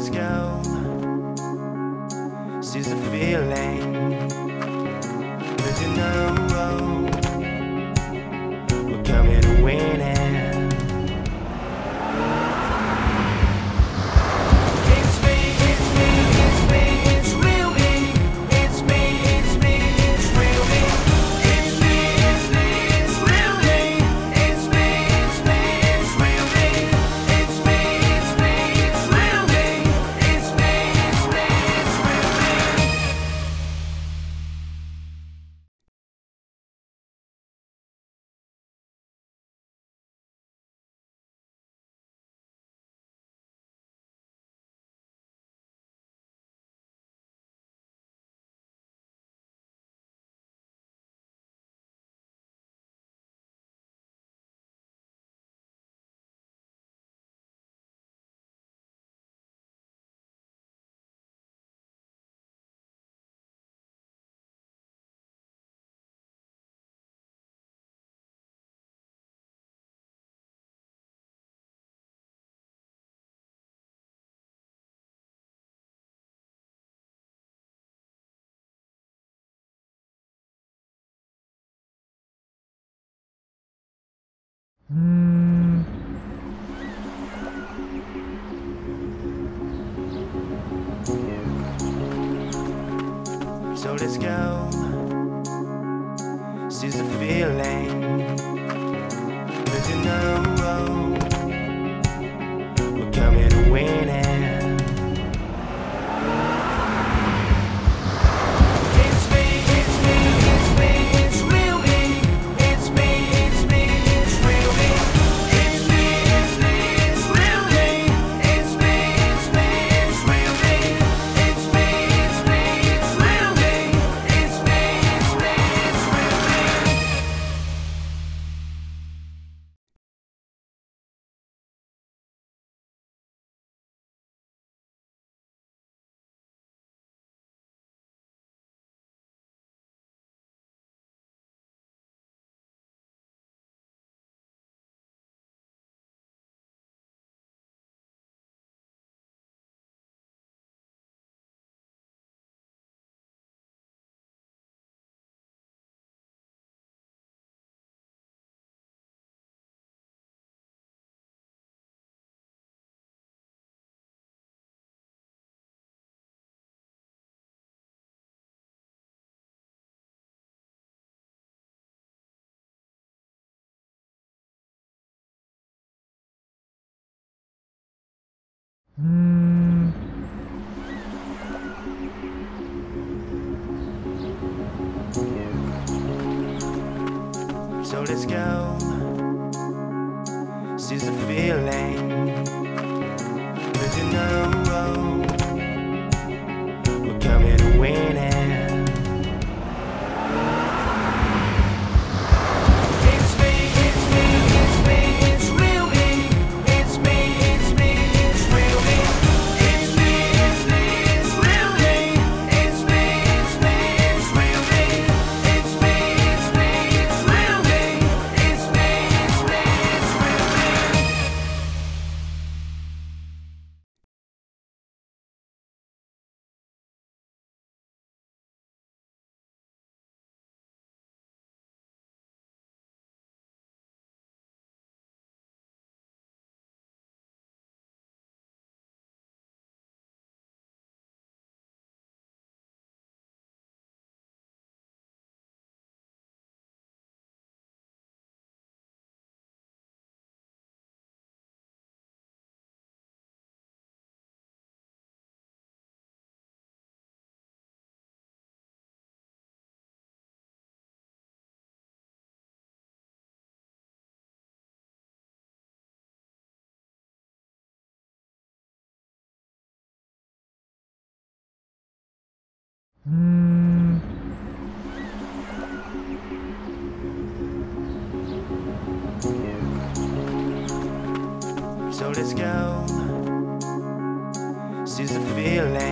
let's go. Seize the feeling. let's go. Seize the feeling. let's go. She's a feeling. let's go. Seize the feeling.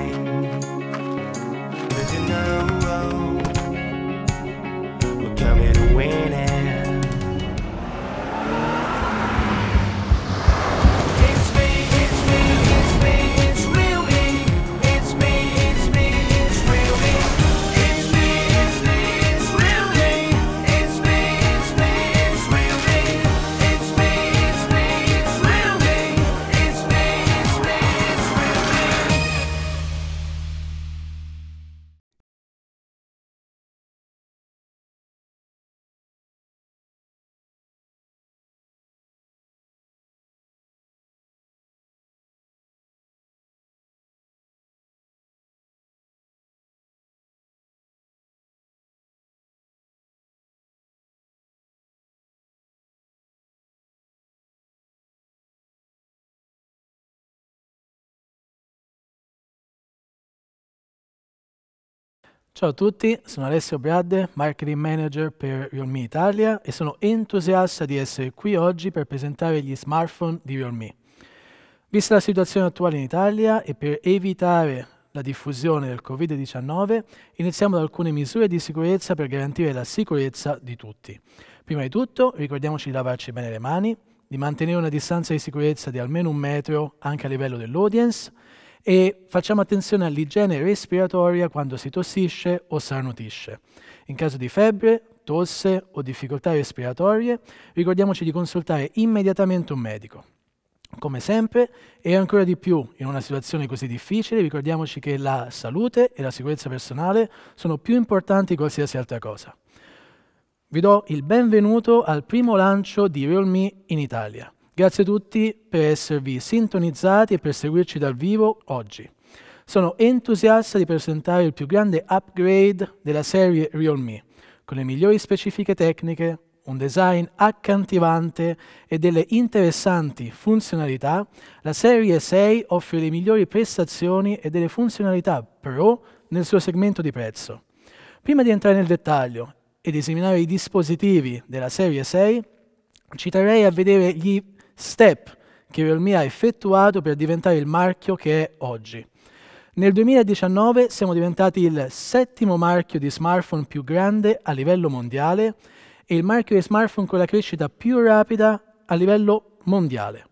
Ciao a tutti, sono Alessio Bradde, Marketing Manager per Realme Italia e sono entusiasta di essere qui oggi per presentare gli smartphone di Realme. Vista la situazione attuale in Italia e per evitare la diffusione del Covid-19, iniziamo da alcune misure di sicurezza per garantire la sicurezza di tutti. Prima di tutto ricordiamoci di lavarci bene le mani, di mantenere una distanza di sicurezza di almeno un metro anche a livello dell'audience, e facciamo attenzione all'igiene respiratoria quando si tossisce o starnutisce. In caso di febbre, tosse o difficoltà respiratorie, ricordiamoci di consultare immediatamente un medico. Come sempre, e ancora di più in una situazione così difficile, ricordiamoci che la salute e la sicurezza personale sono più importanti di qualsiasi altra cosa. Vi do il benvenuto al primo lancio di RealMe in Italia. Grazie a tutti per esservi sintonizzati e per seguirci dal vivo oggi. Sono entusiasta di presentare il più grande upgrade della serie Realme, con le migliori specifiche tecniche, un design accantivante e delle interessanti funzionalità, la serie 6 offre le migliori prestazioni e delle funzionalità pro nel suo segmento di prezzo. Prima di entrare nel dettaglio ed esaminare i dispositivi della serie 6, ci terrei a vedere gli step che Realme ha effettuato per diventare il marchio che è oggi. Nel 2019 siamo diventati il settimo marchio di smartphone più grande a livello mondiale e il marchio di smartphone con la crescita più rapida a livello mondiale.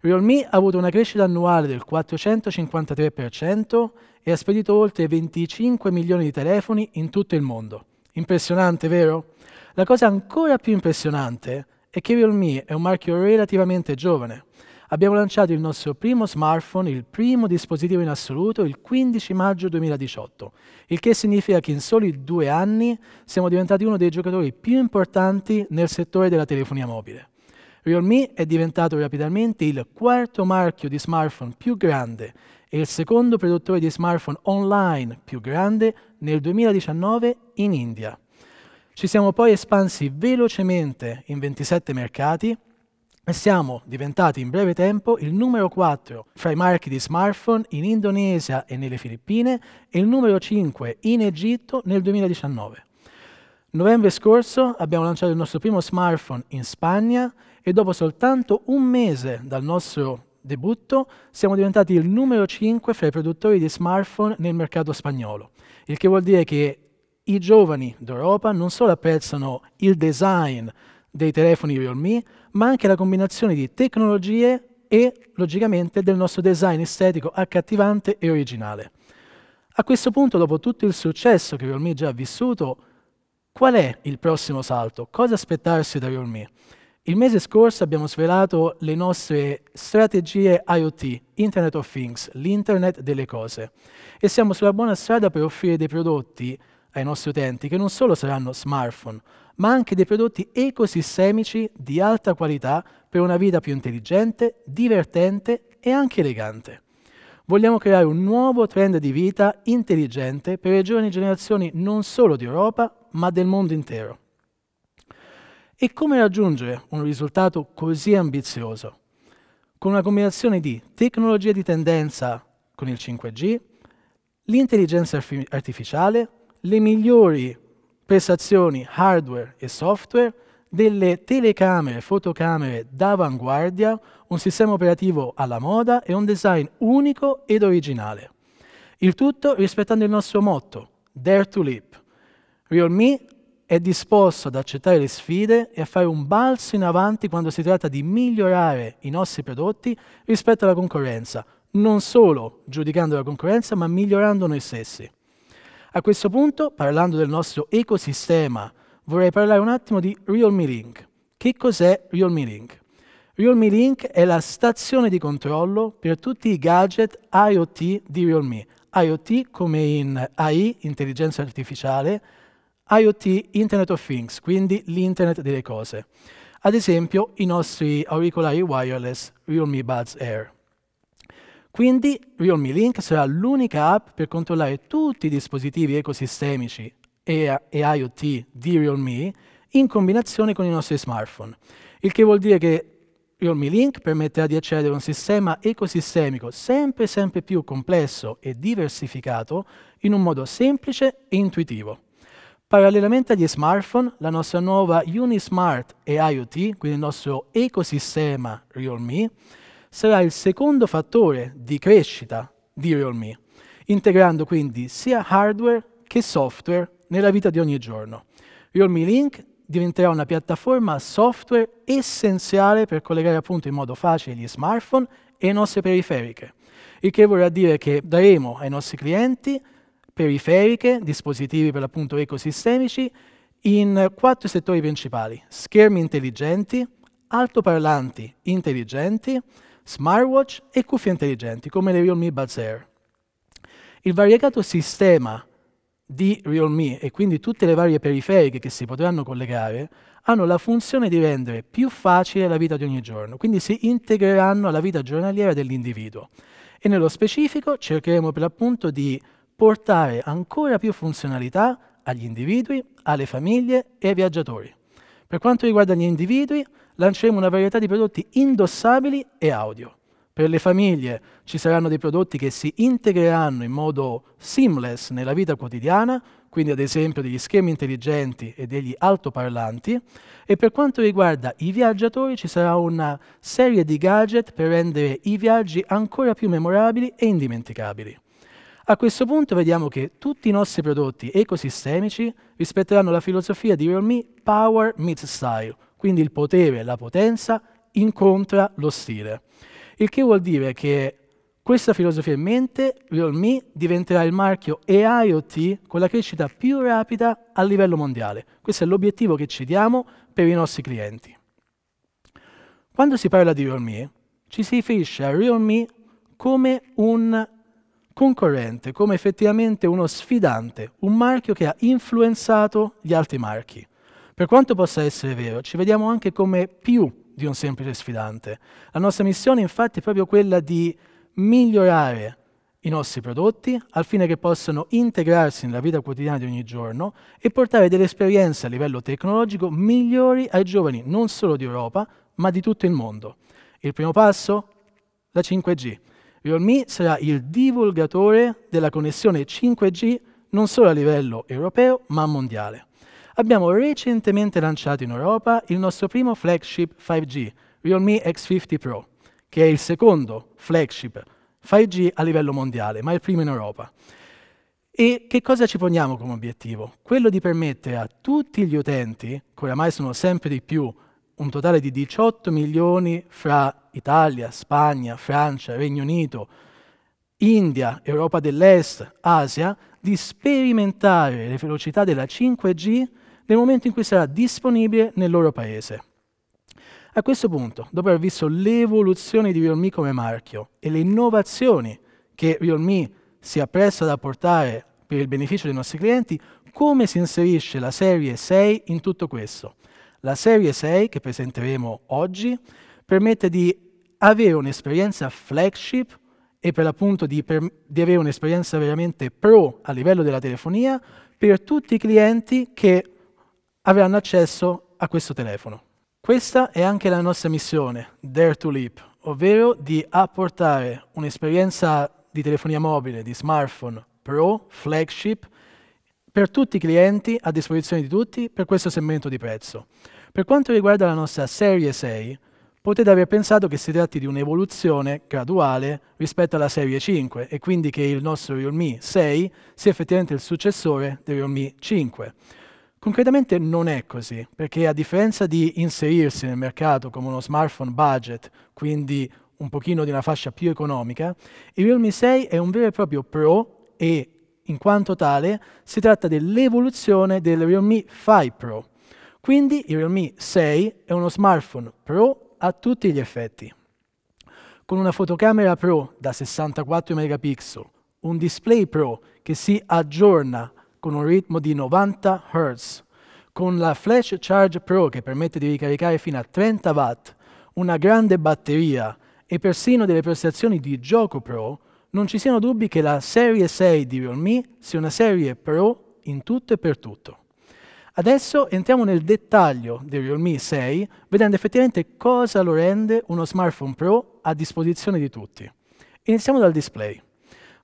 Realme ha avuto una crescita annuale del 453% e ha spedito oltre 25 milioni di telefoni in tutto il mondo. Impressionante, vero? La cosa ancora più impressionante e Kirill Me è un marchio relativamente giovane. Abbiamo lanciato il nostro primo smartphone, il primo dispositivo in assoluto, il 15 maggio 2018, il che significa che in soli due anni siamo diventati uno dei giocatori più importanti nel settore della telefonia mobile. Realme è diventato rapidamente il quarto marchio di smartphone più grande e il secondo produttore di smartphone online più grande nel 2019 in India. Ci siamo poi espansi velocemente in 27 mercati e siamo diventati in breve tempo il numero 4 fra i marchi di smartphone in Indonesia e nelle Filippine e il numero 5 in Egitto nel 2019. Novembre scorso abbiamo lanciato il nostro primo smartphone in Spagna e dopo soltanto un mese dal nostro debutto siamo diventati il numero 5 fra i produttori di smartphone nel mercato spagnolo, il che vuol dire che i giovani d'Europa non solo apprezzano il design dei telefoni Realme, ma anche la combinazione di tecnologie e, logicamente, del nostro design estetico accattivante e originale. A questo punto, dopo tutto il successo che Realme già ha vissuto, qual è il prossimo salto? Cosa aspettarsi da Realme? Il mese scorso abbiamo svelato le nostre strategie IoT, Internet of Things, l'internet delle cose, e siamo sulla buona strada per offrire dei prodotti ai nostri utenti che non solo saranno smartphone, ma anche dei prodotti ecosistemici di alta qualità per una vita più intelligente, divertente e anche elegante. Vogliamo creare un nuovo trend di vita intelligente per le giovani generazioni non solo di Europa, ma del mondo intero. E come raggiungere un risultato così ambizioso? Con una combinazione di tecnologie di tendenza con il 5G, l'intelligenza artificiale, le migliori prestazioni hardware e software delle telecamere, fotocamere d'avanguardia, un sistema operativo alla moda e un design unico ed originale. Il tutto rispettando il nostro motto, Dare to Leap. Realme è disposto ad accettare le sfide e a fare un balzo in avanti quando si tratta di migliorare i nostri prodotti rispetto alla concorrenza, non solo giudicando la concorrenza, ma migliorando noi stessi. A questo punto, parlando del nostro ecosistema, vorrei parlare un attimo di Realme Link. Che cos'è Realme Link? Realme Link è la stazione di controllo per tutti i gadget IoT di Realme. IoT come in AI, intelligenza artificiale, IoT, Internet of Things, quindi l'Internet delle cose. Ad esempio i nostri auricolari wireless Realme Buds Air. Quindi Realme Link sarà l'unica app per controllare tutti i dispositivi ecosistemici e, e IoT di Realme in combinazione con i nostri smartphone, il che vuol dire che Realme Link permetterà di accedere a un sistema ecosistemico sempre sempre più complesso e diversificato in un modo semplice e intuitivo. Parallelamente agli smartphone, la nostra nuova Unismart e IoT, quindi il nostro ecosistema Realme, sarà il secondo fattore di crescita di RealMe, integrando quindi sia hardware che software nella vita di ogni giorno. RealMe Link diventerà una piattaforma software essenziale per collegare appunto in modo facile gli smartphone e le nostre periferiche, il che vorrà dire che daremo ai nostri clienti periferiche, dispositivi per l'appunto ecosistemici, in quattro settori principali, schermi intelligenti, altoparlanti intelligenti, smartwatch e cuffie intelligenti come le Realme Buds Air. Il variegato sistema di Realme e quindi tutte le varie periferiche che si potranno collegare hanno la funzione di rendere più facile la vita di ogni giorno, quindi si integreranno alla vita giornaliera dell'individuo. E nello specifico cercheremo per l'appunto di portare ancora più funzionalità agli individui, alle famiglie e ai viaggiatori. Per quanto riguarda gli individui, lanceremo una varietà di prodotti indossabili e audio. Per le famiglie ci saranno dei prodotti che si integreranno in modo seamless nella vita quotidiana, quindi ad esempio degli schemi intelligenti e degli altoparlanti. E per quanto riguarda i viaggiatori ci sarà una serie di gadget per rendere i viaggi ancora più memorabili e indimenticabili. A questo punto vediamo che tutti i nostri prodotti ecosistemici rispetteranno la filosofia di Realme Power Meets Style, quindi il potere, la potenza, incontra lo stile. Il che vuol dire che questa filosofia in mente, RealMe, diventerà il marchio EIoT con la crescita più rapida a livello mondiale. Questo è l'obiettivo che ci diamo per i nostri clienti. Quando si parla di RealMe, ci si riferisce a RealMe come un concorrente, come effettivamente uno sfidante, un marchio che ha influenzato gli altri marchi. Per quanto possa essere vero, ci vediamo anche come più di un semplice sfidante. La nostra missione infatti è proprio quella di migliorare i nostri prodotti al fine che possano integrarsi nella vita quotidiana di ogni giorno e portare delle esperienze a livello tecnologico migliori ai giovani non solo di Europa ma di tutto il mondo. Il primo passo? La 5G. Realme sarà il divulgatore della connessione 5G non solo a livello europeo ma mondiale abbiamo recentemente lanciato in Europa il nostro primo flagship 5G, Realme X50 Pro, che è il secondo flagship 5G a livello mondiale, ma il primo in Europa. E che cosa ci poniamo come obiettivo? Quello di permettere a tutti gli utenti, che oramai sono sempre di più, un totale di 18 milioni fra Italia, Spagna, Francia, Regno Unito, India, Europa dell'Est, Asia, di sperimentare le velocità della 5G nel momento in cui sarà disponibile nel loro paese. A questo punto, dopo aver visto l'evoluzione di Realme come marchio e le innovazioni che Realme si appresta ad apportare per il beneficio dei nostri clienti, come si inserisce la serie 6 in tutto questo? La serie 6 che presenteremo oggi permette di avere un'esperienza flagship e per l'appunto di, di, avere un'esperienza veramente pro a livello della telefonia per tutti i clienti che avranno accesso a questo telefono. Questa è anche la nostra missione, Dare to Leap, ovvero di apportare un'esperienza di telefonia mobile, di smartphone, pro, flagship, per tutti i clienti, a disposizione di tutti, per questo segmento di prezzo. Per quanto riguarda la nostra Serie 6, potete aver pensato che si tratti di un'evoluzione graduale rispetto alla Serie 5 e quindi che il nostro Realme 6 sia effettivamente il successore del Realme 5. Concretamente non è così, perché a differenza di inserirsi nel mercato come uno smartphone budget, quindi un pochino di una fascia più economica, il Realme 6 è un vero e proprio Pro e in quanto tale si tratta dell'evoluzione del Realme 5 Pro. Quindi il Realme 6 è uno smartphone Pro a tutti gli effetti. Con una fotocamera Pro da 64 megapixel, un display Pro che si aggiorna con un ritmo di 90 Hz, con la Flash Charge Pro che permette di ricaricare fino a 30 Watt, una grande batteria e persino delle prestazioni di gioco Pro, non ci siano dubbi che la serie 6 di Realme sia una serie Pro in tutto e per tutto. Adesso entriamo nel dettaglio del Realme 6, vedendo effettivamente cosa lo rende uno smartphone Pro a disposizione di tutti. Iniziamo dal display.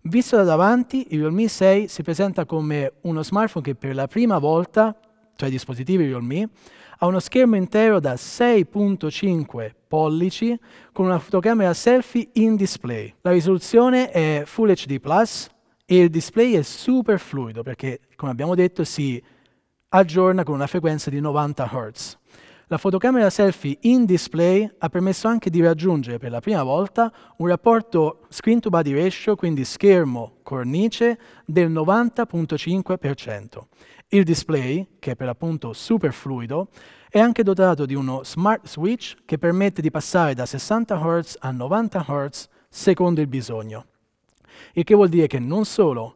Visto da davanti, il Realme 6 si presenta come uno smartphone che per la prima volta, tra cioè i dispositivi Realme, ha uno schermo intero da 6.5 pollici con una fotocamera selfie in display. La risoluzione è Full HD+, e il display è super fluido perché, come abbiamo detto, si aggiorna con una frequenza di 90 Hz. La fotocamera selfie in display ha permesso anche di raggiungere per la prima volta un rapporto screen to body ratio, quindi schermo-cornice, del 90.5%. Il display, che è per l'appunto super fluido, è anche dotato di uno smart switch che permette di passare da 60 Hz a 90 Hz secondo il bisogno. Il che vuol dire che non solo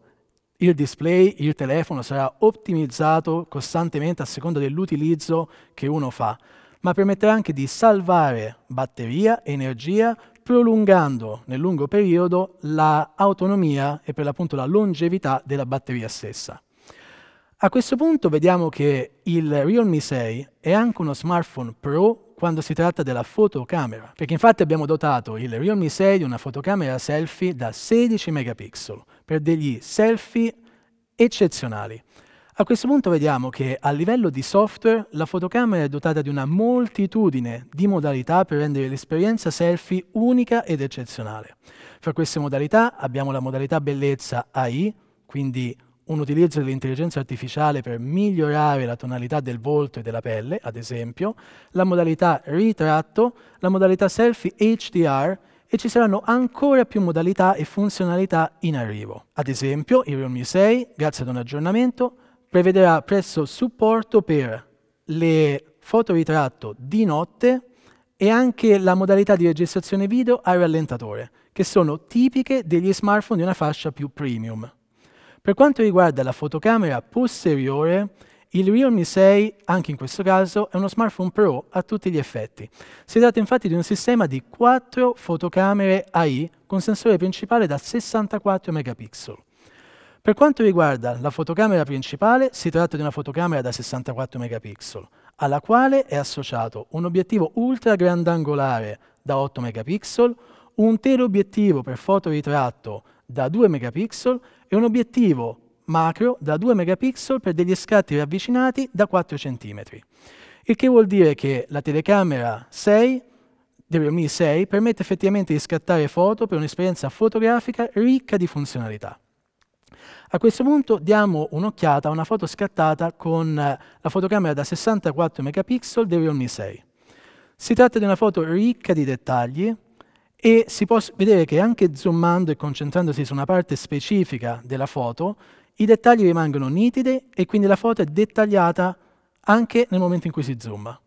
il display, il telefono sarà ottimizzato costantemente a seconda dell'utilizzo che uno fa, ma permetterà anche di salvare batteria, e energia, prolungando nel lungo periodo l'autonomia la e per l'appunto la longevità della batteria stessa. A questo punto vediamo che il Realme 6 è anche uno smartphone pro quando si tratta della fotocamera, perché infatti abbiamo dotato il Realme 6 di una fotocamera selfie da 16 megapixel, per degli selfie eccezionali. A questo punto vediamo che a livello di software la fotocamera è dotata di una moltitudine di modalità per rendere l'esperienza selfie unica ed eccezionale. Fra queste modalità abbiamo la modalità bellezza AI, quindi un utilizzo dell'intelligenza artificiale per migliorare la tonalità del volto e della pelle, ad esempio, la modalità ritratto, la modalità selfie HDR, e ci saranno ancora più modalità e funzionalità in arrivo. Ad esempio, il Realme 6, grazie ad un aggiornamento, prevederà presso supporto per le foto ritratto di notte e anche la modalità di registrazione video al rallentatore, che sono tipiche degli smartphone di una fascia più premium. Per quanto riguarda la fotocamera posteriore, il Realme 6, anche in questo caso, è uno smartphone Pro a tutti gli effetti. Si tratta infatti di un sistema di 4 fotocamere AI con sensore principale da 64 megapixel. Per quanto riguarda la fotocamera principale, si tratta di una fotocamera da 64 megapixel, alla quale è associato un obiettivo ultra grandangolare da 8 megapixel, un teleobiettivo per fotoritratto da 2 megapixel e un obiettivo macro da 2 megapixel per degli scatti ravvicinati da 4 cm. Il che vuol dire che la telecamera 6 del Realme 6 permette effettivamente di scattare foto per un'esperienza fotografica ricca di funzionalità. A questo punto diamo un'occhiata a una foto scattata con eh, la fotocamera da 64 megapixel del Realme 6. Si tratta di una foto ricca di dettagli e si può vedere che anche zoomando e concentrandosi su una parte specifica della foto i dettagli rimangono nitidi e quindi la foto è dettagliata anche nel momento in cui si zooma.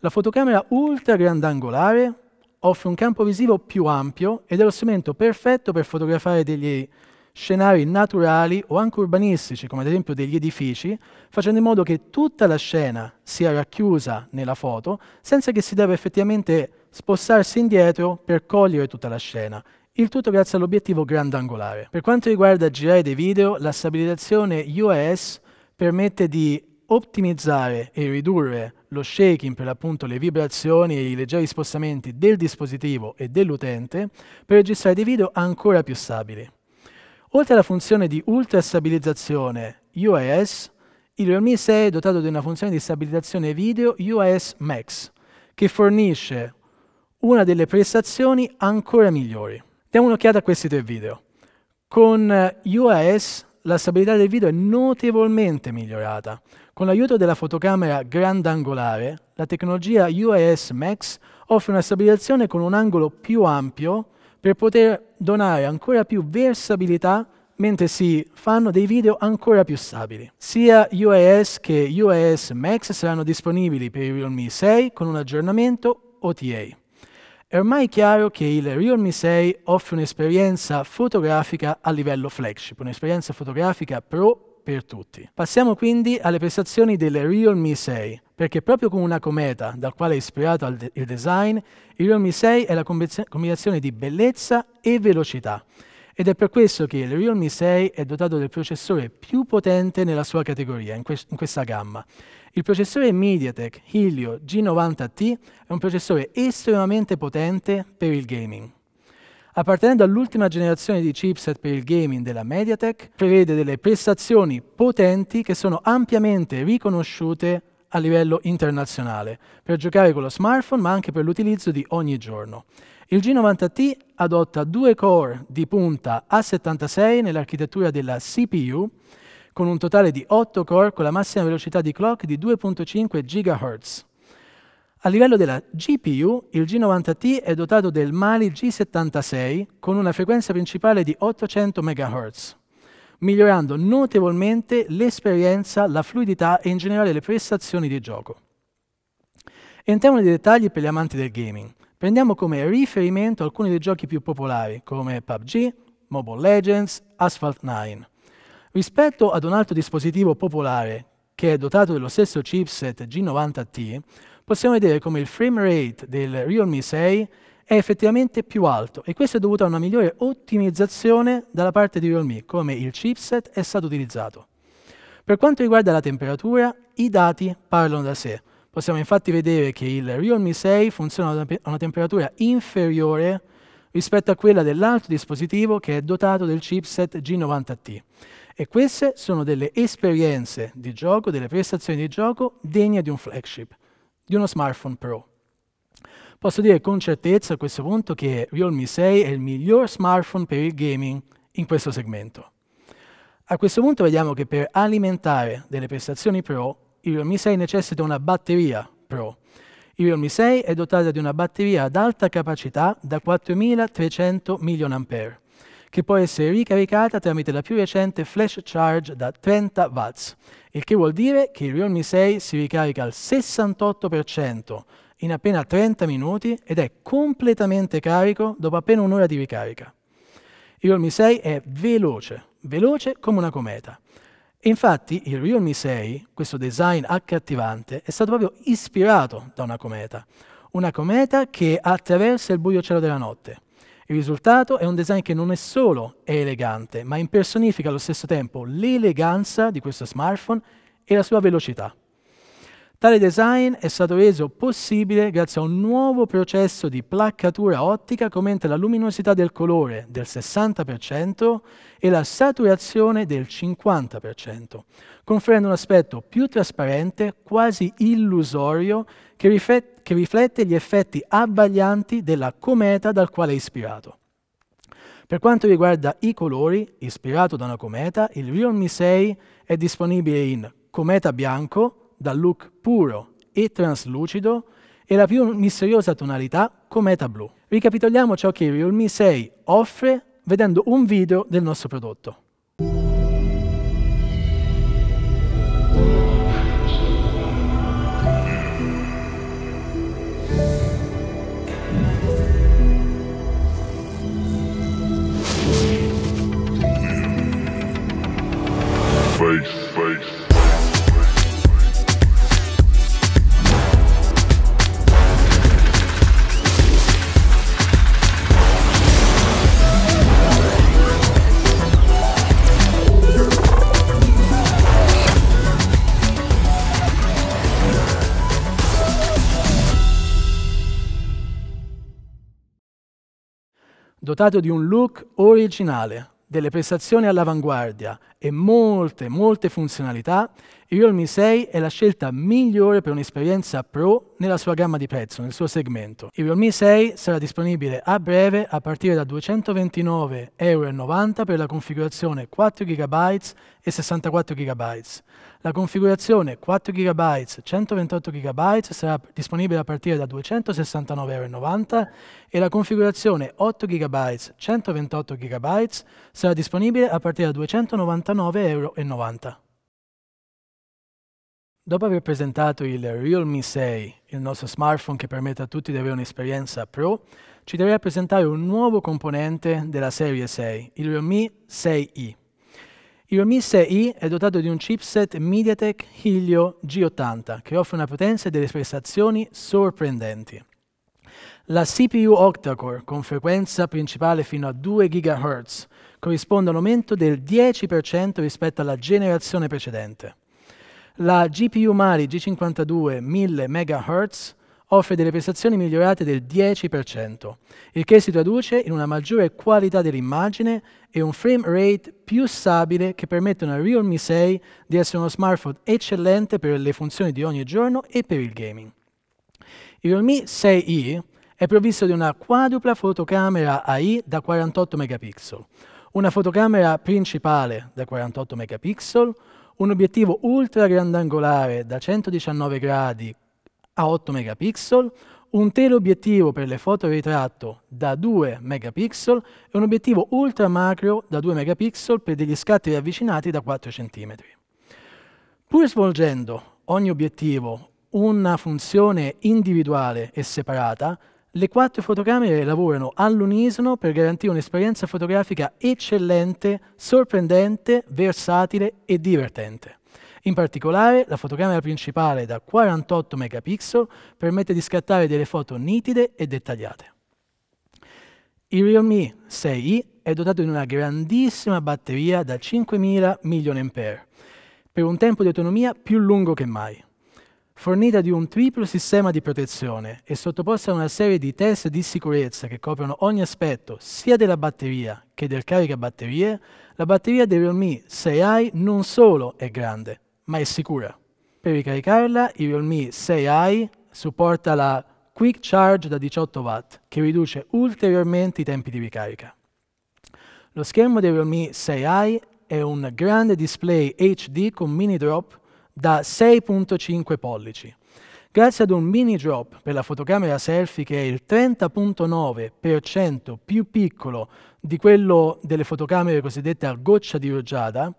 La fotocamera ultra grandangolare offre un campo visivo più ampio ed è lo strumento perfetto per fotografare degli scenari naturali o anche urbanistici, come ad esempio degli edifici, facendo in modo che tutta la scena sia racchiusa nella foto senza che si debba effettivamente spostarsi indietro per cogliere tutta la scena il tutto grazie all'obiettivo grandangolare. Per quanto riguarda girare dei video, la stabilizzazione UAS permette di ottimizzare e ridurre lo shaking, per l'appunto le vibrazioni e i leggeri spostamenti del dispositivo e dell'utente, per registrare dei video ancora più stabili. Oltre alla funzione di ultra stabilizzazione UAS, il Realme 6 è dotato di una funzione di stabilizzazione video UAS Max, che fornisce una delle prestazioni ancora migliori. Diamo un'occhiata a questi tre video. Con eh, UAS la stabilità del video è notevolmente migliorata. Con l'aiuto della fotocamera grandangolare, la tecnologia UAS Max offre una stabilizzazione con un angolo più ampio per poter donare ancora più versabilità mentre si fanno dei video ancora più stabili. Sia UAS che UAS Max saranno disponibili per il Realme 6 con un aggiornamento OTA. È ormai chiaro che il Realme 6 offre un'esperienza fotografica a livello flagship, un'esperienza fotografica pro per tutti. Passiamo quindi alle prestazioni del Realme 6, perché proprio come una cometa dal quale è ispirato il, de il design, il Realme 6 è la combinazione di bellezza e velocità. Ed è per questo che il Realme 6 è dotato del processore più potente nella sua categoria, in, que in questa gamma. Il processore MediaTek Helio G90T è un processore estremamente potente per il gaming. Appartenendo all'ultima generazione di chipset per il gaming della MediaTek, prevede delle prestazioni potenti che sono ampiamente riconosciute a livello internazionale, per giocare con lo smartphone ma anche per l'utilizzo di ogni giorno. Il G90T adotta due core di punta A76 nell'architettura della CPU con un totale di 8 core con la massima velocità di clock di 2.5 GHz. A livello della GPU, il G90T è dotato del Mali G76 con una frequenza principale di 800 MHz, migliorando notevolmente l'esperienza, la fluidità e in generale le prestazioni di gioco. Entriamo nei dettagli per gli amanti del gaming. Prendiamo come riferimento alcuni dei giochi più popolari, come PUBG, Mobile Legends, Asphalt 9. Rispetto ad un altro dispositivo popolare che è dotato dello stesso chipset G90T, possiamo vedere come il frame rate del Realme 6 è effettivamente più alto e questo è dovuto a una migliore ottimizzazione dalla parte di Realme, come il chipset è stato utilizzato. Per quanto riguarda la temperatura, i dati parlano da sé. Possiamo infatti vedere che il Realme 6 funziona a una temperatura inferiore rispetto a quella dell'altro dispositivo che è dotato del chipset G90T. E queste sono delle esperienze di gioco, delle prestazioni di gioco degne di un flagship, di uno smartphone Pro. Posso dire con certezza a questo punto che Realme 6 è il miglior smartphone per il gaming in questo segmento. A questo punto vediamo che per alimentare delle prestazioni Pro, il Realme 6 necessita una batteria Pro. Il Realme 6 è dotato di una batteria ad alta capacità da 4300 mAh che può essere ricaricata tramite la più recente flash charge da 30 watts, il che vuol dire che il Realme 6 si ricarica al 68% in appena 30 minuti ed è completamente carico dopo appena un'ora di ricarica. Il Realme 6 è veloce, veloce come una cometa. Infatti il Realme 6, questo design accattivante, è stato proprio ispirato da una cometa. Una cometa che attraversa il buio cielo della notte. Il risultato è un design che non è solo elegante, ma impersonifica allo stesso tempo l'eleganza di questo smartphone e la sua velocità. Tale design è stato reso possibile grazie a un nuovo processo di placcatura ottica che aumenta la luminosità del colore del 60% e la saturazione del 50%, conferendo un aspetto più trasparente, quasi illusorio, che, riflette, che riflette gli effetti abbaglianti della cometa dal quale è ispirato. Per quanto riguarda i colori, ispirato da una cometa, il Realme 6 è disponibile in cometa bianco, dal look puro e traslucido e la più misteriosa tonalità cometa blu. Ricapitoliamo ciò che Realme 6 offre vedendo un video del nostro prodotto. dotato di un look originale, delle prestazioni all'avanguardia e molte, molte funzionalità, il Realme 6 è la scelta migliore per un'esperienza pro nella sua gamma di prezzo, nel suo segmento. Il Realme 6 sarà disponibile a breve a partire da 229,90€ per la configurazione 4 GB e 64 GB la configurazione 4 GB, 128 GB sarà disponibile a partire da 269,90€ e la configurazione 8 GB, 128 GB sarà disponibile a partire da 299,90€. Dopo aver presentato il Realme 6, il nostro smartphone che permette a tutti di avere un'esperienza pro, ci darei presentare un nuovo componente della serie 6, il Realme 6i. Il Remix i è dotato di un chipset MediaTek Helio G80 che offre una potenza e delle prestazioni sorprendenti. La CPU octa-core con frequenza principale fino a 2 GHz corrisponde a un aumento del 10% rispetto alla generazione precedente. La GPU Mali G52 1000 MHz offre delle prestazioni migliorate del 10%, il che si traduce in una maggiore qualità dell'immagine e un frame rate più stabile che permettono al Realme 6 di essere uno smartphone eccellente per le funzioni di ogni giorno e per il gaming. Il Realme 6i è provvisto di una quadrupla fotocamera AI da 48 megapixel, una fotocamera principale da 48 megapixel, un obiettivo ultra grandangolare da 119 gradi a 8 megapixel, un teleobiettivo per le foto ritratto da 2 megapixel e un obiettivo ultra macro da 2 megapixel per degli scatti ravvicinati da 4 cm. Pur svolgendo ogni obiettivo una funzione individuale e separata, le quattro fotocamere lavorano all'unisono per garantire un'esperienza fotografica eccellente, sorprendente, versatile e divertente. In particolare, la fotocamera principale da 48 megapixel permette di scattare delle foto nitide e dettagliate. Il Realme 6i è dotato di una grandissima batteria da 5000 mAh per un tempo di autonomia più lungo che mai, fornita di un triplo sistema di protezione e sottoposta a una serie di test di sicurezza che coprono ogni aspetto sia della batteria che del caricabatterie, la batteria del Realme 6i non solo è grande, ma è sicura. Per ricaricarla, il Realme 6i supporta la Quick Charge da 18 watt, che riduce ulteriormente i tempi di ricarica. Lo schermo del Realme 6i è un grande display HD con mini drop da 6.5 pollici. Grazie ad un mini drop per la fotocamera selfie che è il 30.9% più piccolo di quello delle fotocamere cosiddette a goccia di rugiada,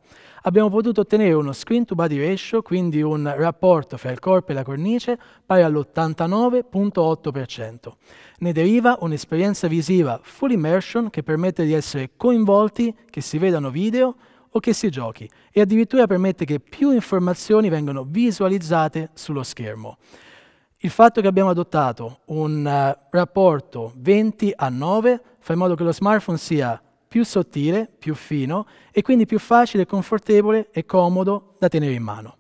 abbiamo potuto ottenere uno screen to body ratio, quindi un rapporto fra il corpo e la cornice, pari all'89.8%. Ne deriva un'esperienza visiva full immersion che permette di essere coinvolti, che si vedano video o che si giochi e addirittura permette che più informazioni vengano visualizzate sullo schermo. Il fatto che abbiamo adottato un uh, rapporto 20 a 9 fa in modo che lo smartphone sia più sottile, più fino e quindi più facile, confortevole e comodo da tenere in mano.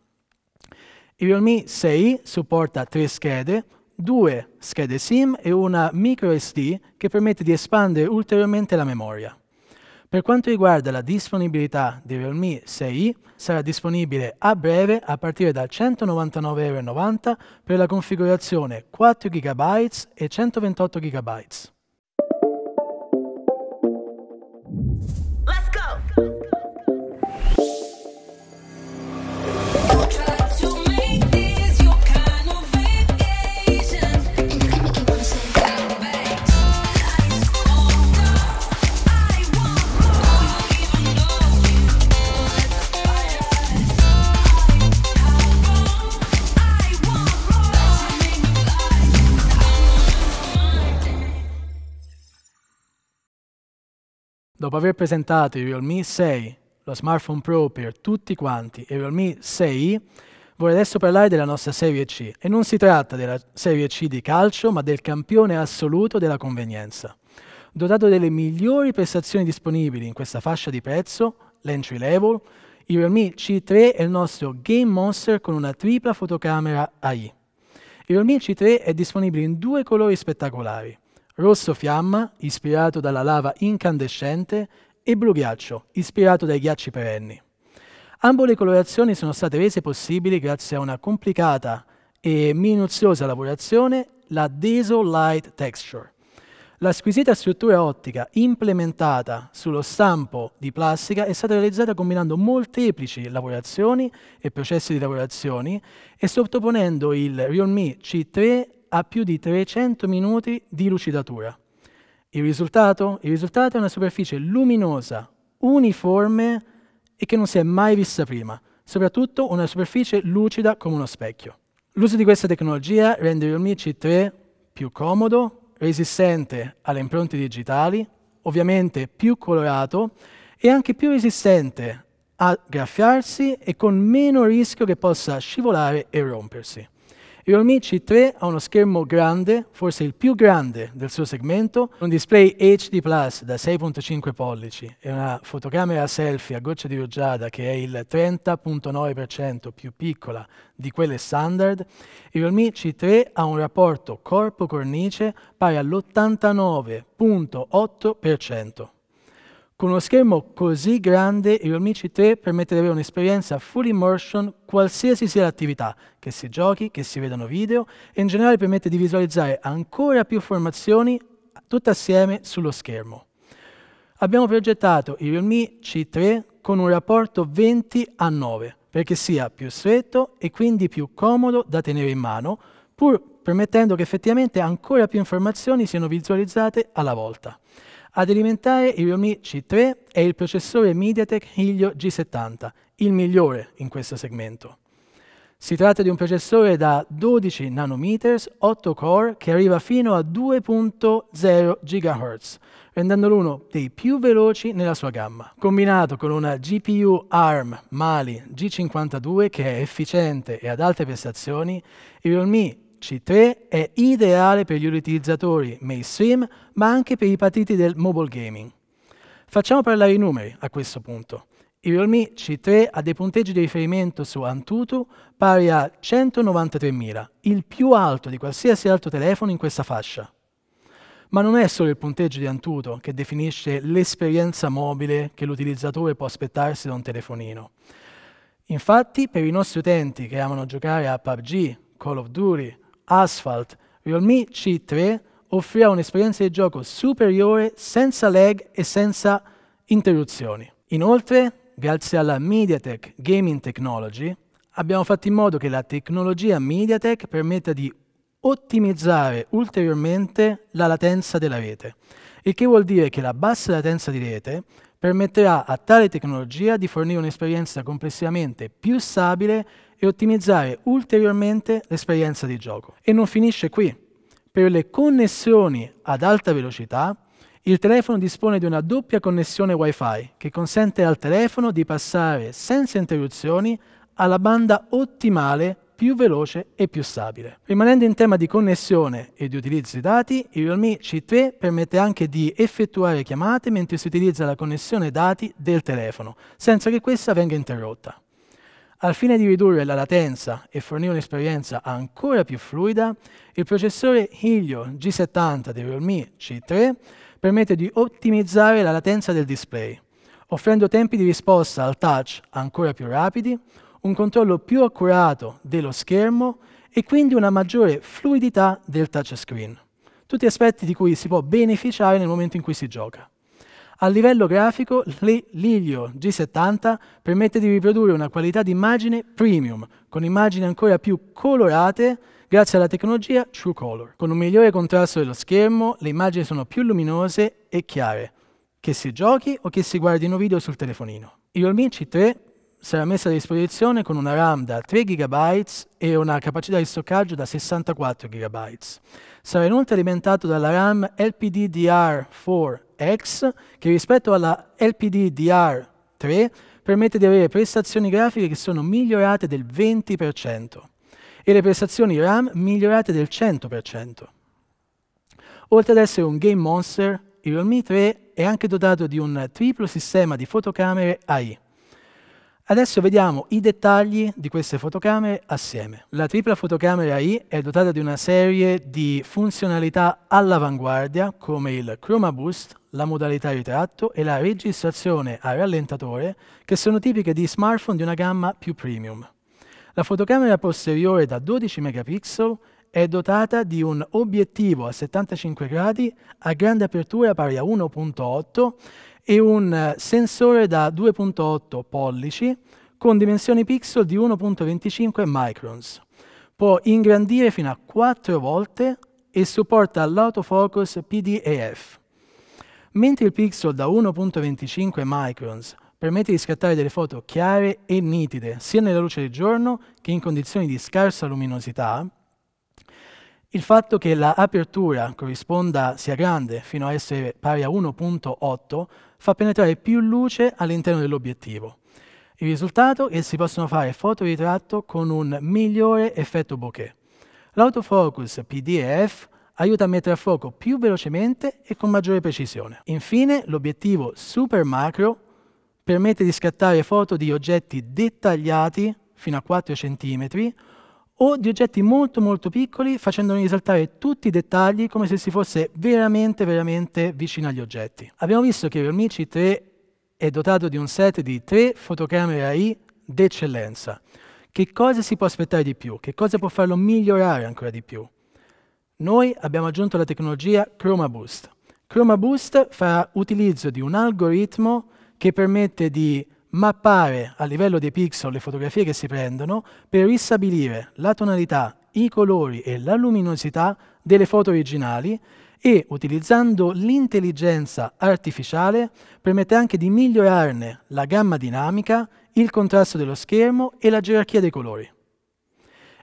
Il Realme 6 supporta tre schede, due schede SIM e una micro SD che permette di espandere ulteriormente la memoria. Per quanto riguarda la disponibilità di Realme 6i, sarà disponibile a breve a partire da 199,90€ per la configurazione 4 GB e 128 GB. Let's go! dopo aver presentato il Realme 6, lo smartphone Pro per tutti quanti, e il Realme 6 vorrei adesso parlare della nostra Serie C. E non si tratta della Serie C di calcio, ma del campione assoluto della convenienza. Dotato delle migliori prestazioni disponibili in questa fascia di prezzo, l'entry level, il Realme C3 è il nostro Game Monster con una tripla fotocamera AI. Il Realme C3 è disponibile in due colori spettacolari, rosso fiamma, ispirato dalla lava incandescente, e blu ghiaccio, ispirato dai ghiacci perenni. Ambo le colorazioni sono state rese possibili grazie a una complicata e minuziosa lavorazione, la Diesel Light Texture. La squisita struttura ottica implementata sullo stampo di plastica è stata realizzata combinando molteplici lavorazioni e processi di lavorazione e sottoponendo il Realme C3 a più di 300 minuti di lucidatura. Il risultato? Il risultato è una superficie luminosa, uniforme e che non si è mai vista prima, soprattutto una superficie lucida come uno specchio. L'uso di questa tecnologia rende Realme C3 più comodo, resistente alle impronte digitali, ovviamente più colorato e anche più resistente a graffiarsi e con meno rischio che possa scivolare e rompersi. Realme c 3 ha uno schermo grande, forse il più grande del suo segmento, un display HD Plus da 6.5 pollici e una fotocamera selfie a goccia di rugiada che è il 30.9% più piccola di quelle standard. Il Realme C3 ha un rapporto corpo-cornice pari all'89.8%. Con uno schermo così grande, il Realme C3 permette di avere un'esperienza full immersion qualsiasi sia l'attività, che si giochi, che si vedano video, e in generale permette di visualizzare ancora più informazioni tutte assieme sullo schermo. Abbiamo progettato il Realme C3 con un rapporto 20 a 9, perché sia più stretto e quindi più comodo da tenere in mano, pur permettendo che effettivamente ancora più informazioni siano visualizzate alla volta. Ad alimentare il Realme C3 è il processore MediaTek Helio G70, il migliore in questo segmento. Si tratta di un processore da 12 nanometers, 8 core, che arriva fino a 2.0 GHz, rendendolo uno dei più veloci nella sua gamma. Combinato con una GPU ARM Mali G52 che è efficiente e ad alte prestazioni, il Realme c3 è ideale per gli utilizzatori mainstream, ma anche per i partiti del mobile gaming. Facciamo parlare i numeri a questo punto. Il Realme C3 ha dei punteggi di riferimento su Antutu pari a 193.000, il più alto di qualsiasi altro telefono in questa fascia. Ma non è solo il punteggio di Antutu che definisce l'esperienza mobile che l'utilizzatore può aspettarsi da un telefonino. Infatti, per i nostri utenti che amano giocare a PUBG, Call of Duty, Asphalt Realme C3 offrirà un'esperienza di gioco superiore senza lag e senza interruzioni. Inoltre, grazie alla MediaTek Gaming Technology, abbiamo fatto in modo che la tecnologia MediaTek permetta di ottimizzare ulteriormente la latenza della rete, il che vuol dire che la bassa latenza di rete permetterà a tale tecnologia di fornire un'esperienza complessivamente più stabile e ottimizzare ulteriormente l'esperienza di gioco. E non finisce qui. Per le connessioni ad alta velocità, il telefono dispone di una doppia connessione Wi-Fi che consente al telefono di passare senza interruzioni alla banda ottimale più veloce e più stabile. Rimanendo in tema di connessione e di utilizzo dei dati, il Realme C3 permette anche di effettuare chiamate mentre si utilizza la connessione dati del telefono, senza che questa venga interrotta. Al fine di ridurre la latenza e fornire un'esperienza ancora più fluida, il processore Helio G70 del Realme C3 permette di ottimizzare la latenza del display, offrendo tempi di risposta al touch ancora più rapidi, un controllo più accurato dello schermo e quindi una maggiore fluidità del touchscreen. Tutti aspetti di cui si può beneficiare nel momento in cui si gioca. A livello grafico, l'Ilio G70 permette di riprodurre una qualità di immagine premium, con immagini ancora più colorate grazie alla tecnologia True Color. Con un migliore contrasto dello schermo, le immagini sono più luminose e chiare, che si giochi o che si guardino video sul telefonino. Il Realme C3 sarà messa a disposizione con una RAM da 3 GB e una capacità di stoccaggio da 64 GB. Sarà inoltre alimentato dalla RAM LPDDR4X che rispetto alla LPDDR3 permette di avere prestazioni grafiche che sono migliorate del 20% e le prestazioni RAM migliorate del 100%. Oltre ad essere un game monster, il Realme 3 è anche dotato di un triplo sistema di fotocamere AI Adesso vediamo i dettagli di queste fotocamere assieme. La tripla fotocamera I è dotata di una serie di funzionalità all'avanguardia come il Chroma Boost, la modalità ritratto e la registrazione a rallentatore che sono tipiche di smartphone di una gamma più premium. La fotocamera posteriore da 12 megapixel è dotata di un obiettivo a 75 gradi a grande apertura pari a 1.8 e un eh, sensore da 2.8 pollici con dimensioni pixel di 1.25 microns. Può ingrandire fino a 4 volte e supporta l'autofocus PDAF. Mentre il pixel da 1.25 microns permette di scattare delle foto chiare e nitide, sia nella luce del giorno che in condizioni di scarsa luminosità, il fatto che l'apertura corrisponda sia grande fino a essere pari a 1.8 fa penetrare più luce all'interno dell'obiettivo. Il risultato è che si possono fare foto ritratto con un migliore effetto bokeh. L'autofocus PDF aiuta a mettere a fuoco più velocemente e con maggiore precisione. Infine, l'obiettivo super macro permette di scattare foto di oggetti dettagliati fino a 4 cm o di oggetti molto molto piccoli facendone risaltare tutti i dettagli come se si fosse veramente veramente vicino agli oggetti. Abbiamo visto che Realmici 3 è dotato di un set di tre fotocamere AI d'eccellenza. Che cosa si può aspettare di più? Che cosa può farlo migliorare ancora di più? Noi abbiamo aggiunto la tecnologia Chroma Boost. Chroma Boost fa utilizzo di un algoritmo che permette di mappare a livello dei pixel le fotografie che si prendono per ristabilire la tonalità, i colori e la luminosità delle foto originali e utilizzando l'intelligenza artificiale permette anche di migliorarne la gamma dinamica, il contrasto dello schermo e la gerarchia dei colori.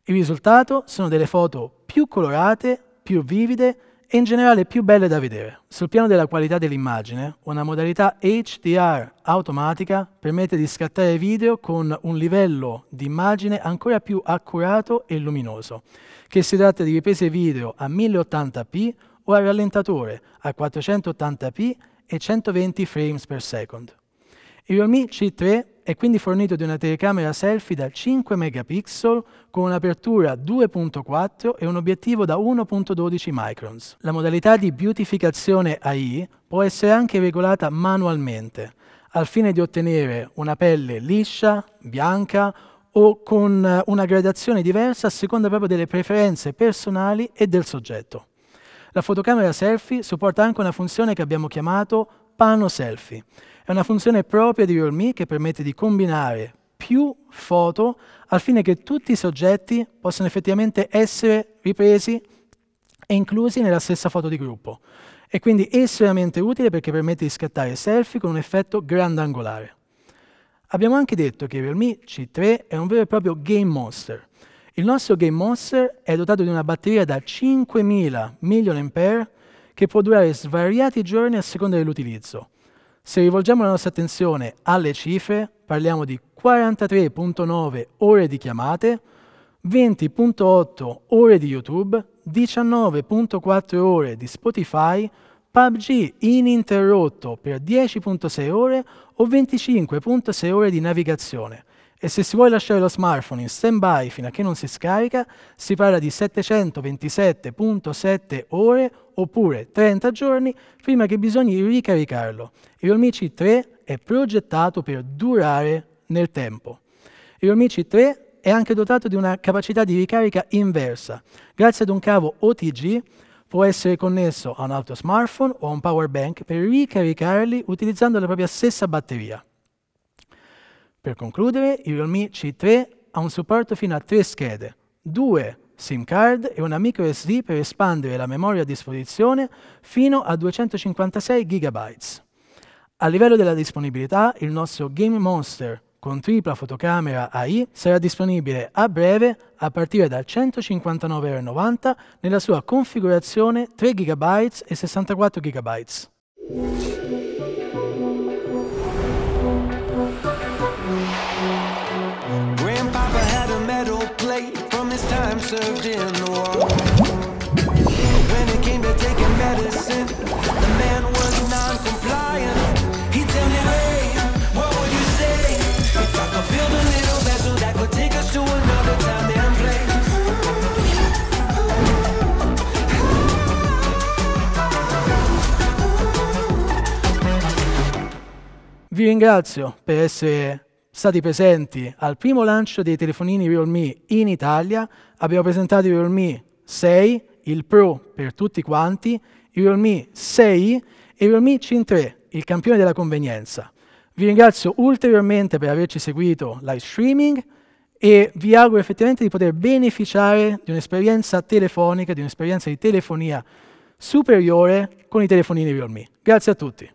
Il risultato sono delle foto più colorate, più vivide e in generale più belle da vedere. Sul piano della qualità dell'immagine, una modalità HDR automatica permette di scattare video con un livello di immagine ancora più accurato e luminoso, che si tratta di riprese video a 1080p o a rallentatore a 480p e 120 frames per second. Il Realme C3 è quindi fornito di una telecamera selfie da 5 megapixel con un'apertura 2.4 e un obiettivo da 1.12 microns. La modalità di beautificazione AI può essere anche regolata manualmente, al fine di ottenere una pelle liscia, bianca o con eh, una gradazione diversa a seconda proprio delle preferenze personali e del soggetto. La fotocamera selfie supporta anche una funzione che abbiamo chiamato pano selfie, è una funzione propria di RealMe che permette di combinare più foto al fine che tutti i soggetti possano effettivamente essere ripresi e inclusi nella stessa foto di gruppo. E quindi estremamente utile perché permette di scattare selfie con un effetto grandangolare. Abbiamo anche detto che Realme C3 è un vero e proprio game monster. Il nostro game monster è dotato di una batteria da 5000 mAh che può durare svariati giorni a seconda dell'utilizzo. Se rivolgiamo la nostra attenzione alle cifre, parliamo di 43.9 ore di chiamate, 20.8 ore di YouTube, 19.4 ore di Spotify, PUBG ininterrotto per 10.6 ore o 25.6 ore di navigazione e se si vuole lasciare lo smartphone in stand-by fino a che non si scarica, si parla di 727.7 ore oppure 30 giorni prima che bisogni ricaricarlo. Il Realme 3 è progettato per durare nel tempo. Il Realme 3 è anche dotato di una capacità di ricarica inversa. Grazie ad un cavo OTG può essere connesso a un altro smartphone o a un power bank per ricaricarli utilizzando la propria stessa batteria. Per concludere, il Realme C3 ha un supporto fino a tre schede, due SIM card e una micro SD per espandere la memoria a disposizione fino a 256 GB. A livello della disponibilità, il nostro Game Monster con tripla fotocamera AI sarà disponibile a breve a partire da 159,90€ nella sua configurazione 3 GB e 64 GB. served in the war. When it came to taking medicine, the man was non-compliant. He'd tell me, hey, what would you say if I could build a little vessel that could take us to another time and place? Vi ringrazio per essere stati presenti al primo lancio dei telefonini Realme in Italia abbiamo presentato il Realme 6, il Pro per tutti quanti, il Realme 6 e il Realme C3, il campione della convenienza. Vi ringrazio ulteriormente per averci seguito live streaming e vi auguro effettivamente di poter beneficiare di un'esperienza telefonica, di un'esperienza di telefonia superiore con i telefonini Realme. Grazie a tutti.